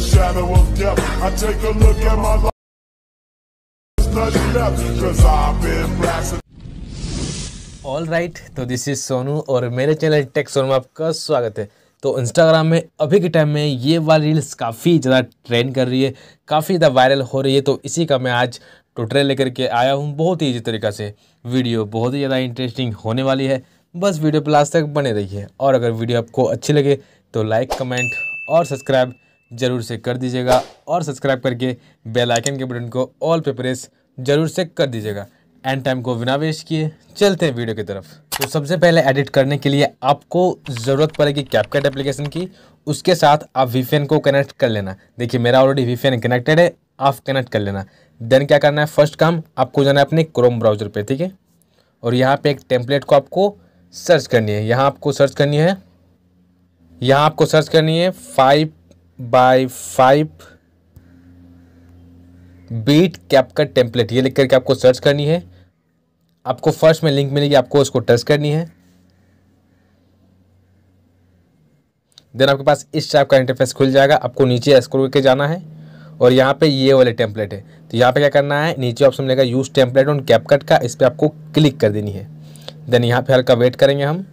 shadow of death. I take a look at my life. Cause I've been blasted. All right right, तो this is Sonu और मेरे channel take Sonu में आपका स्वागत है तो इंस्टाग्राम में अभी के टाइम में ये वाली रील्स काफ़ी ज़्यादा ट्रेंड कर रही है काफ़ी ज़्यादा वायरल हो रही है तो इसी का मैं आज टोटल लेकर के आया हूँ बहुत ही ईजी तरीका से वीडियो बहुत ही ज़्यादा इंटरेस्टिंग होने वाली है बस वीडियो प्लास्ट तक बने रही और अगर वीडियो आपको अच्छी लगे तो लाइक कमेंट और सब्सक्राइब ज़रूर से कर दीजिएगा और सब्सक्राइब करके बेल आइकन के बटन को ऑल पे प्रेस ज़रूर से कर दीजिएगा एंड टाइम को बिना वेस्ट किए चलते हैं वीडियो की तरफ तो सबसे पहले एडिट करने के लिए आपको ज़रूरत पड़ेगी कैपकट एप्लीकेशन की उसके साथ आप वी को कनेक्ट कर लेना देखिए मेरा ऑलरेडी वी कनेक्टेड है आप कनेक्ट कर लेना देन क्या करना है फर्स्ट काम आपको जाना है अपने क्रोम ब्राउज़र पे ठीक है और यहाँ पे एक टेम्पलेट को आपको सर्च करनी है यहाँ आपको सर्च करनी है यहाँ आपको सर्च करनी है five by five beat CapCut template ये लिख करके आपको सर्च करनी है आपको फर्स्ट में लिंक मिलेगी आपको उसको टच करनी है देन आपके पास इस टाइप का इंटरफेस खुल जाएगा आपको नीचे स्क्रोल करके जाना है और यहाँ पे ये वाले टेम्पलेट है तो यहाँ पे क्या करना है नीचे ऑप्शन मिलेगा यूज़ टेम्पलेट ऑन कैपकट का इस पर आपको क्लिक कर देनी है देन यहाँ पे हल्का वेट करेंगे हम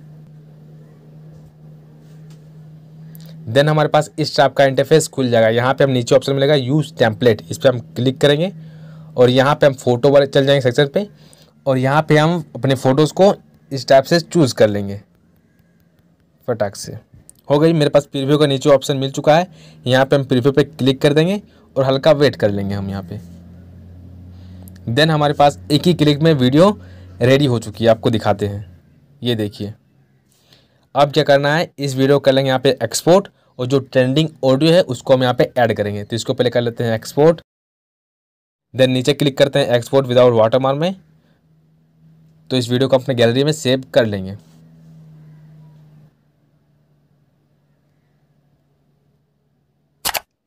देन हमारे पास इस टाइप का इंटरफेस खुल जाएगा यहाँ पे हम नीचे ऑप्शन मिलेगा यूज़ टैंपलेट इस पर हम क्लिक करेंगे और यहाँ पे हम फोटो वाले चल जाएंगे सेक्शन पे और यहाँ पे हम अपने फ़ोटोज़ को इस टाइप से चूज़ कर लेंगे फटाक से हो गई मेरे पास प्रीव्यू का नीचे ऑप्शन मिल चुका है यहाँ पे हम प्रीव्यू पे क्लिक कर देंगे और हल्का वेट कर लेंगे हम यहाँ पे देन हमारे पास एक ही क्लिक में वीडियो रेडी हो चुकी है आपको दिखाते हैं ये देखिए अब क्या करना है इस वीडियो कर लेंगे यहाँ पे एक्सपोर्ट और जो ट्रेंडिंग ऑडियो है उसको हम यहाँ पे ऐड करेंगे तो इसको पहले कर लेते हैं एक्सपोर्ट देन नीचे क्लिक करते हैं एक्सपोर्ट विदाउट मार्क में तो इस वीडियो को अपने गैलरी में सेव कर लेंगे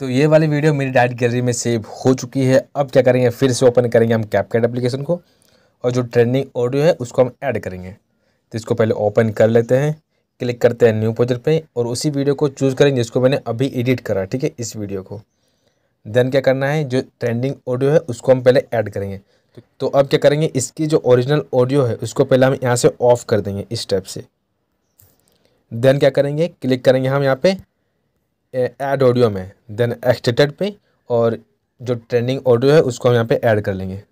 तो ये वाली वीडियो मेरी डायरेक्ट गैलरी में सेव हो चुकी है अब क्या करेंगे फिर से ओपन करेंगे हम कैपकेट एप्लीकेशन को और जो ट्रेंडिंग ऑडियो है उसको हम ऐड करेंगे तो इसको पहले ओपन कर लेते हैं क्लिक करते हैं न्यू प्रोजेक्ट पे और उसी वीडियो को चूज़ करेंगे जिसको मैंने अभी एडिट करा ठीक है इस वीडियो को देन क्या करना है जो ट्रेंडिंग ऑडियो है उसको हम पहले ऐड करेंगे तो अब क्या करेंगे इसकी जो ओरिजिनल ऑडियो है उसको पहले हम यहाँ से ऑफ़ कर देंगे इस टाइप से देन क्या करेंगे क्लिक करेंगे हम यहाँ पे ऐड ऑडियो में देन एक्सटेटेड पे और जो ट्रेंडिंग ऑडियो है उसको हम यहाँ पे ऐड कर लेंगे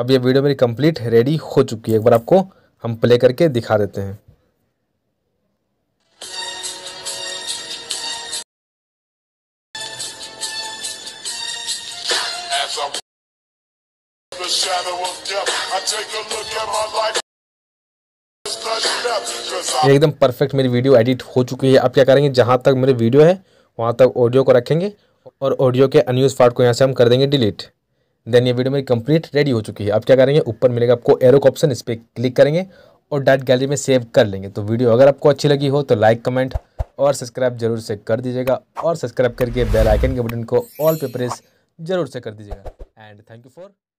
अब ये वीडियो मेरी कंप्लीट रेडी हो चुकी है एक बार आपको हम प्ले करके दिखा देते हैं as I'm the shadow of death. I take a look at my life. एकदम परफेक्ट मेरी वीडियो एडिट हो चुकी है आप क्या करेंगे जहां तक मेरे वीडियो है वहां तक ऑडियो को रखेंगे और ऑडियो के अनयूज पार्ट को यहां से हम कर देंगे डिलीट देन ये वीडियो मेरी कंप्लीट रेडी हो चुकी है आप क्या करेंगे ऊपर मिलेगा आपको एरो का ऑप्शन इस पर क्लिक करेंगे और डायरेक्ट गैलरी में सेव कर लेंगे तो वीडियो अगर आपको अच्छी लगी हो तो लाइक कमेंट और सब्सक्राइब जरूर से कर दीजिएगा और सब्सक्राइब करके बेलाइकन के बटन को ऑल पे प्रेस ज़रूर से कर दीजिएगा एंड थैंक यू फॉर